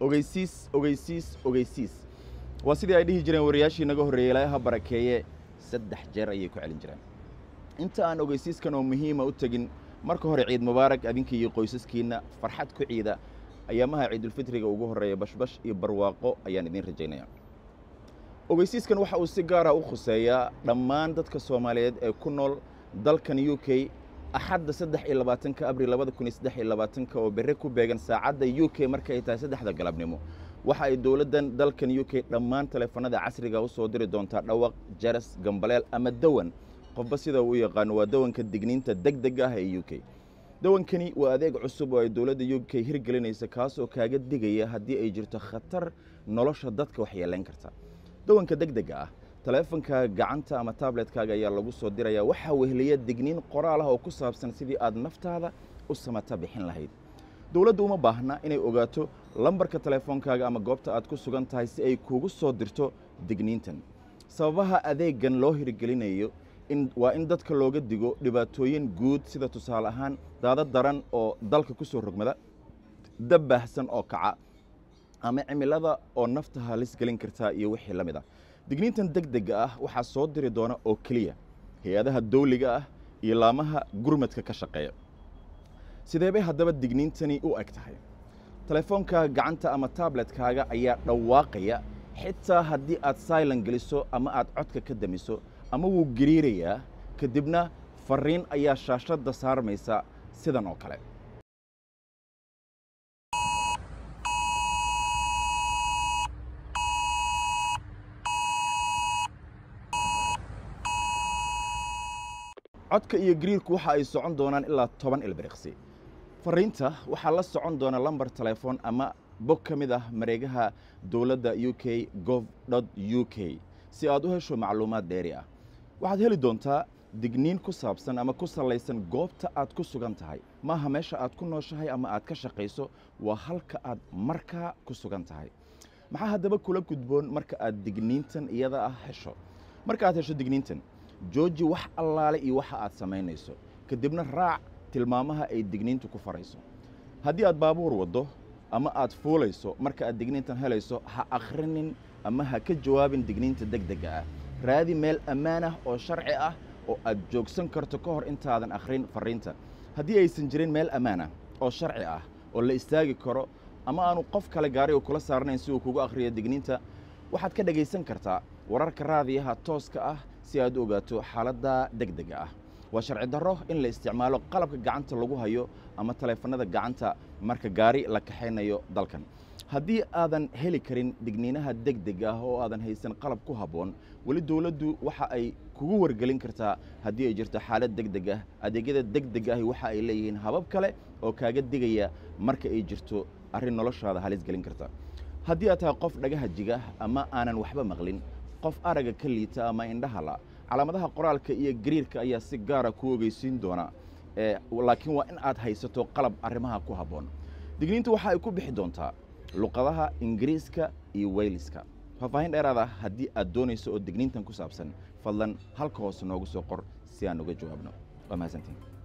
ogeysiis ogeysiis ogeysiis waa sidii ay dhihi jireen wariyaashii naga horreeyey ilaaha barakeeye saddex jeer ayay ku celin jireen inta aan ogeysiiskan oo muhiima u tegin marka hore ciid mubaarag adinkii iyo qoysaskiinna farxad ku ciida ayaamaha ciidulfitriga ugu horreeya bashbash iyo barwaaqo ayaan idiin rajaynayaa ogeysiiskan waxa uu si gaara ah u khuseeyaa dhammaan dadka soomaaliyeed ee ku nool dalkan u k axadda saddex iyo labaatanka abril labada kun iyo saddex iyo labaatanka oo bere ku beegan saacadda u k markaay tahay saddexda galabnimo waxa ay dowladdan dalkan u k dhammaan taleefanada casriga ah usoo diri doontaa dhawaq jaras gambaleel ama dawan qofba sida uu yaqaano waa dawanka digniinta deg dega ah ee u k dawankani waa adeeg cusub oo ay dowladda u k hirgelinaysa kaasoo kaaga digaya haddii ay jirto khatar nolosha dadka waxyeelayn karta dawanka deg dega ah taleefanka gacanta ama tabletkaaga ayaa lagu soo dirayaa waxaa wehliya digniin qoraal ah oo ku saabsan sidii aad naftaada u samata bixin lahayd dowladdu uma baahna inay ogaato lambarka taleefoonkaaga ama goobta aad ku sugan tahay si ay kuugu soo dirto digniintan sababaha adeegan loo hirgelinayo waa in dadka looga digo dhibaatooyin guud sida tusaale ahaan daada daran oo dalka ku soo rogmada dab baahsan oo kaca ama cimilada oo nafta halis gelin kartaa iyo wixii la mid a ah digniintan deg dega ah waxaa soo diri doona oo keliya hay-adaha dawliga ah iyo laamaha gurmadka ka shaqeeya sidee bay haddaba digniintani u eg tahay telefoonka gacanta ama tabletkaaga ayaa dhawaaqaya xitaa haddii aad saylan geliso ama aad codka ka damiso ama wuu giriirayaa kadibna farriin ayaa shaashadda saarmaysa sidan oo kale codka iyo griirku waxa ay socon doonaan ilaa toban ilbiriqsi fariinta waxaa la socon doona lambar telefoon ama bog ka mid ah mareegaha dowladda u k gov u k si aad u hesho macluumaad dheeri ah waxaad heli doontaa digniin ku saabsan ama ku sallaysan goobta aad ku sugan tahay maaha meesha aad ku nooshahay ama aad ka shaqayso waa halka aad markaa ku sugan tahay maxaa haddaba kula gudboon marka aad digniintan iyada ah hesho marka aad hesho digniintan jooji wax allaale iyo waxa aad samaynayso ka dibna raac tilmaamaha ay digniintu ku farayso haddii aad baabuur waddo ama aad fuulayso marka aad digniintan helayso ha akhrinin ama ha ka jawaabin digniinta degdega ah raadi meel ammaan ah oo sharci ah oo aad joogsan karto ka hor intaadan akhrin farriinta haddii aysan jirin meel ammaan ah oo sharci ah oo la istaagi karo ama aanu qof kale gaari u kula saarnayn si uu kugu akhriyo digniinta waxaad ka dhegaysan kartaa wararka raadiyaha tooska ah si aad u ogaato xaaladda degdega ah waa sharci darro in la isticmaalo qalabka gacanta lagu hayo ama taleefanada gacanta marka gaari la kaxaynayo dalkan haddii aadan heli karin digniinaha degdeg ah oo aadan haysan qalab ku habboon weli dowladdu waxa ay kugu wargelin kartaa haddii ay jirto xaalad degdeg ah adeegyada degdeg ahi waxa ay leeyihiin habab kale oo kaaga digaya marka ay jirto arrin noloshaada halis gelin karta haddii aad tahay qof dhagaha jiga ah ama aanan waxba maqlin qof araga ka liita ama indhahala calaamadaha qoraalka iyo gariirka ayaa si gaara ah ku ogeysiin doona eh, laakiin waa in aad haysato qalab arrimaha ku habboon digniintu waxa ay ku bixi doontaa luqadaha ingiriiska iyo weyliska faahfaahin dheeraada haddii aad doonayso oo digniintan ku saabsan fadlan halka hoose noogu soo qor si aan uga jawaabno waa mahadsantiin